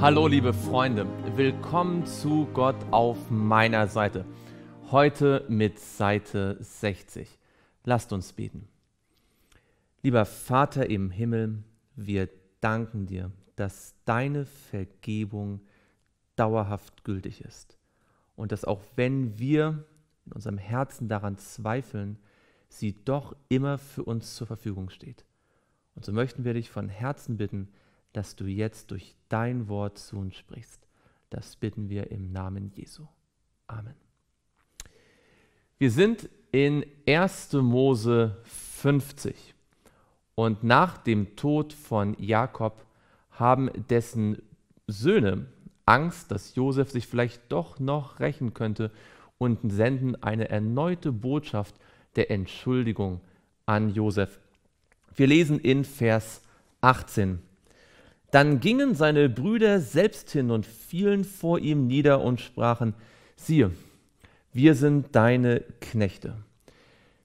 Hallo liebe Freunde, willkommen zu Gott auf meiner Seite. Heute mit Seite 60. Lasst uns beten. Lieber Vater im Himmel, wir danken dir, dass deine Vergebung dauerhaft gültig ist und dass auch wenn wir in unserem Herzen daran zweifeln, sie doch immer für uns zur Verfügung steht. Und so möchten wir dich von Herzen bitten, dass du jetzt durch dein Wort zu uns sprichst. Das bitten wir im Namen Jesu. Amen. Wir sind in 1. Mose 50. Und nach dem Tod von Jakob haben dessen Söhne Angst, dass Josef sich vielleicht doch noch rächen könnte und senden eine erneute Botschaft der Entschuldigung an Josef. Wir lesen in Vers 18. Dann gingen seine Brüder selbst hin und fielen vor ihm nieder und sprachen, siehe, wir sind deine Knechte.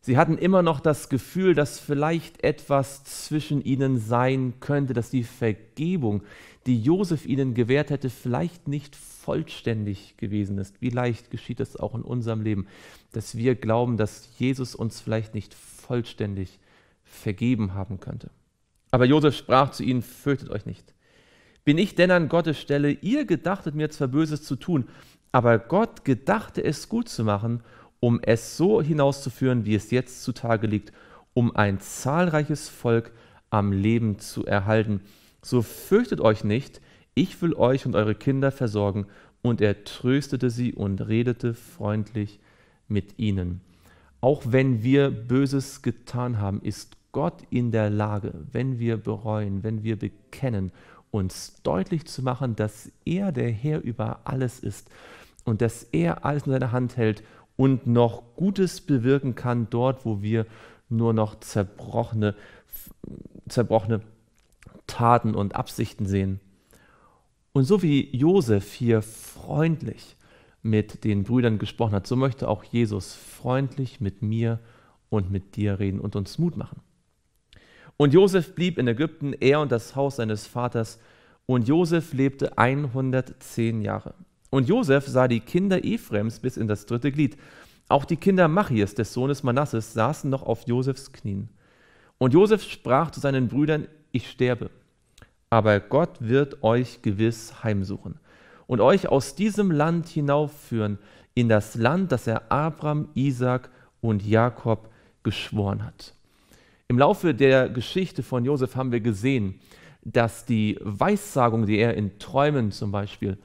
Sie hatten immer noch das Gefühl, dass vielleicht etwas zwischen ihnen sein könnte, dass die Vergebung, die Josef ihnen gewährt hätte, vielleicht nicht vollständig gewesen ist. Wie leicht geschieht es auch in unserem Leben, dass wir glauben, dass Jesus uns vielleicht nicht vollständig vergeben haben könnte. Aber Josef sprach zu ihnen, fürchtet euch nicht. Bin ich denn an Gottes Stelle? Ihr gedachtet mir zwar Böses zu tun, aber Gott gedachte es gut zu machen, um es so hinauszuführen, wie es jetzt zutage liegt, um ein zahlreiches Volk am Leben zu erhalten. So fürchtet euch nicht, ich will euch und eure Kinder versorgen. Und er tröstete sie und redete freundlich mit ihnen. Auch wenn wir Böses getan haben, ist Gott in der Lage, wenn wir bereuen, wenn wir bekennen uns deutlich zu machen, dass er der Herr über alles ist und dass er alles in seiner Hand hält und noch Gutes bewirken kann dort, wo wir nur noch zerbrochene, zerbrochene Taten und Absichten sehen. Und so wie Josef hier freundlich mit den Brüdern gesprochen hat, so möchte auch Jesus freundlich mit mir und mit dir reden und uns Mut machen. Und Josef blieb in Ägypten, er und das Haus seines Vaters. Und Josef lebte 110 Jahre. Und Josef sah die Kinder Ephraims bis in das dritte Glied. Auch die Kinder Machias, des Sohnes Manasses, saßen noch auf Josefs Knien. Und Josef sprach zu seinen Brüdern: Ich sterbe, aber Gott wird euch gewiss heimsuchen und euch aus diesem Land hinaufführen in das Land, das er Abraham, Isaac und Jakob geschworen hat. Im Laufe der Geschichte von Josef haben wir gesehen, dass die Weissagung, die er in Träumen zum Beispiel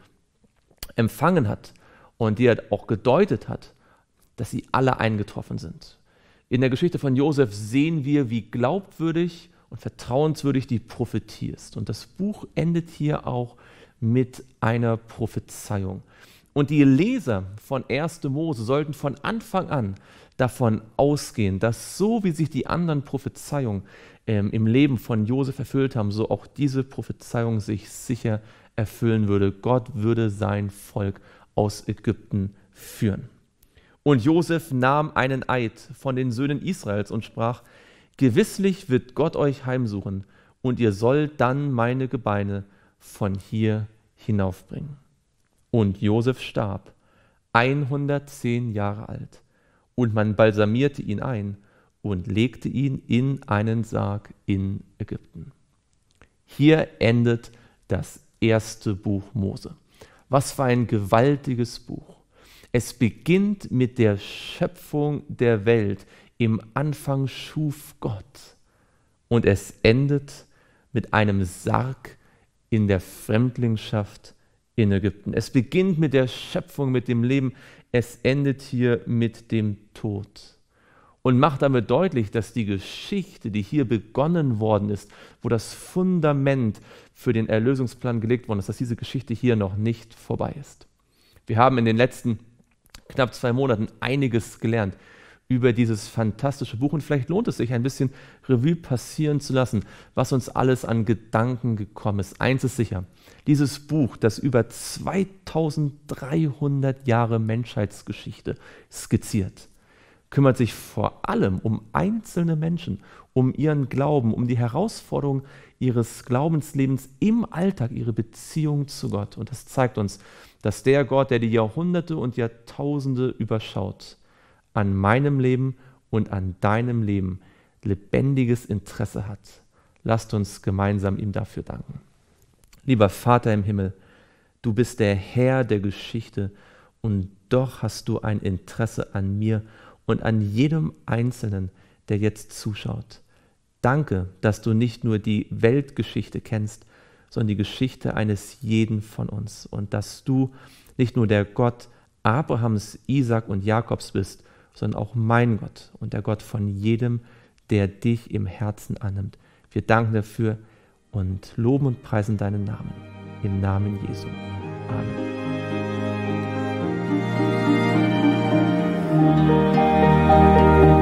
empfangen hat und die er auch gedeutet hat, dass sie alle eingetroffen sind. In der Geschichte von Josef sehen wir, wie glaubwürdig und vertrauenswürdig die Prophetie ist. Und das Buch endet hier auch mit einer Prophezeiung. Und die Leser von 1. Mose sollten von Anfang an davon ausgehen, dass so wie sich die anderen Prophezeiungen ähm, im Leben von Josef erfüllt haben, so auch diese Prophezeiung sich sicher erfüllen würde. Gott würde sein Volk aus Ägypten führen. Und Josef nahm einen Eid von den Söhnen Israels und sprach: Gewisslich wird Gott euch heimsuchen, und ihr sollt dann meine Gebeine von hier hinaufbringen. Und Josef starb, 110 Jahre alt und man balsamierte ihn ein und legte ihn in einen Sarg in Ägypten. Hier endet das erste Buch Mose. Was für ein gewaltiges Buch. Es beginnt mit der Schöpfung der Welt. Im Anfang schuf Gott. Und es endet mit einem Sarg in der Fremdlingschaft in Ägypten. Es beginnt mit der Schöpfung, mit dem Leben. Es endet hier mit dem Tod. Und macht damit deutlich, dass die Geschichte, die hier begonnen worden ist, wo das Fundament für den Erlösungsplan gelegt worden ist, dass diese Geschichte hier noch nicht vorbei ist. Wir haben in den letzten knapp zwei Monaten einiges gelernt über dieses fantastische Buch und vielleicht lohnt es sich ein bisschen Revue passieren zu lassen, was uns alles an Gedanken gekommen ist. Eins ist sicher, dieses Buch, das über 2300 Jahre Menschheitsgeschichte skizziert, kümmert sich vor allem um einzelne Menschen, um ihren Glauben, um die Herausforderung ihres Glaubenslebens im Alltag, ihre Beziehung zu Gott. Und das zeigt uns, dass der Gott, der die Jahrhunderte und Jahrtausende überschaut, an meinem Leben und an deinem Leben lebendiges Interesse hat. Lasst uns gemeinsam ihm dafür danken. Lieber Vater im Himmel, du bist der Herr der Geschichte und doch hast du ein Interesse an mir und an jedem Einzelnen, der jetzt zuschaut. Danke, dass du nicht nur die Weltgeschichte kennst, sondern die Geschichte eines jeden von uns und dass du nicht nur der Gott Abrahams, Isaac und Jakobs bist, sondern auch mein Gott und der Gott von jedem, der dich im Herzen annimmt. Wir danken dafür und loben und preisen deinen Namen. Im Namen Jesu. Amen. Thank you.